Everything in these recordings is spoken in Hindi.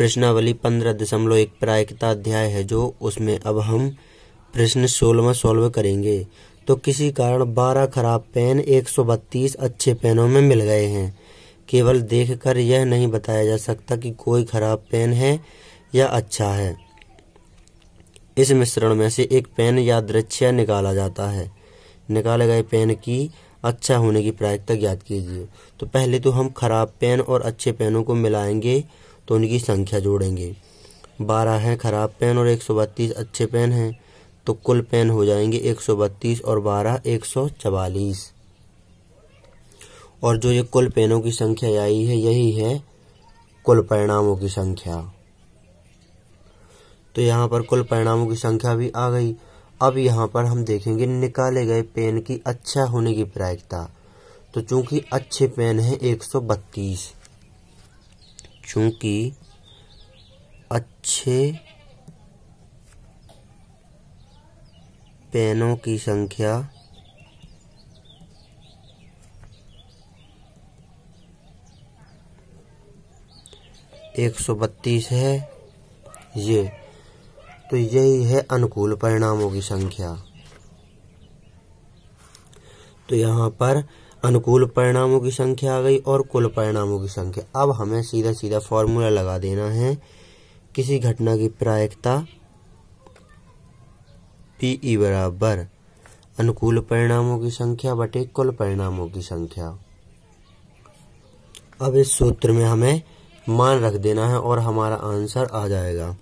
प्रश्नावली पंद्रह दशमलव एक प्रायिकता अध्याय है जो उसमें अब हम प्रश्न सोलवा सॉल्व करेंगे तो किसी कारण बारह खराब पेन एक सौ बत्तीस अच्छे पेनों में मिल गए हैं केवल देखकर यह नहीं बताया जा सकता कि कोई खराब पेन है या अच्छा है इस मिश्रण में से एक पेन या दृश्य निकाला जाता है निकाले गए पेन की अच्छा होने की प्रायिकता ज्ञात कीजिए तो पहले तो हम खराब पेन और अच्छे पेनों को मिलाएंगे तो उनकी संख्या जोड़ेंगे बारह हैं ख़राब पेन और एक सौ बत्तीस अच्छे पेन हैं तो कुल पेन हो जाएंगे एक सौ बत्तीस और बारह एक सौ चवालीस और जो ये कुल पेनों की संख्या आई है यही है कुल परिणामों की संख्या तो यहाँ पर कुल परिणामों की संख्या भी आ गई अब यहाँ पर हम देखेंगे निकाले गए पेन की अच्छा होने की प्रायिकता तो चूंकि अच्छे पेन है 132 चूंकि अच्छे पेनों की संख्या एक सौ बत्तीस है ये तो यही है अनुकूल परिणामों की संख्या तो यहाँ पर अनुकूल परिणामों की संख्या आ गई और कुल परिणामों की संख्या अब हमें सीधा सीधा फॉर्मूला लगा देना है किसी घटना की प्रायिकता पीई e बराबर अनुकूल परिणामों की संख्या बटे कुल परिणामों की संख्या अब इस सूत्र में हमें मान रख देना है और हमारा आंसर आ जाएगा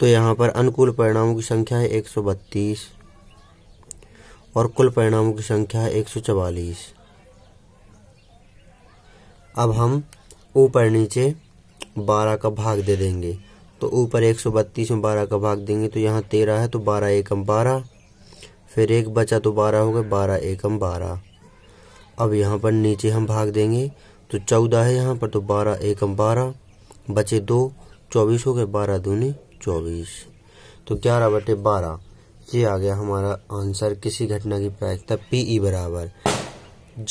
तो यहां पर अनुकूल परिणामों की संख्या है एक सौ बत्तीस और कुल परिणामों की संख्या है एक अब हम ऊपर नीचे 12 का भाग दे देंगे तो ऊपर 132 में 12 का भाग देंगे तो यहाँ 13 है तो 12 एकम 12 फिर एक बचा तो 12 हो गया बारह एकम 12 अब यहाँ पर नीचे हम भाग देंगे तो 14 है यहाँ पर तो 12 एकम 12 बचे दो 24 हो गए 12 दूनी 24 तो 11 बटे बारह ये आ गया हमारा आंसर किसी घटना की प्रायिकता पी ई e बराबर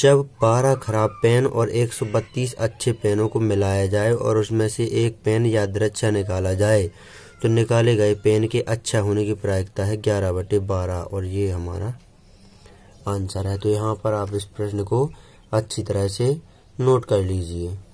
जब 12 खराब पेन और 132 अच्छे पेनों को मिलाया जाए और उसमें से एक पेन या दृक्षा निकाला जाए तो निकाले गए पेन के अच्छा होने की प्रायिकता है ग्यारह बटे बारह और ये हमारा आंसर है तो यहाँ पर आप इस प्रश्न को अच्छी तरह से नोट कर लीजिए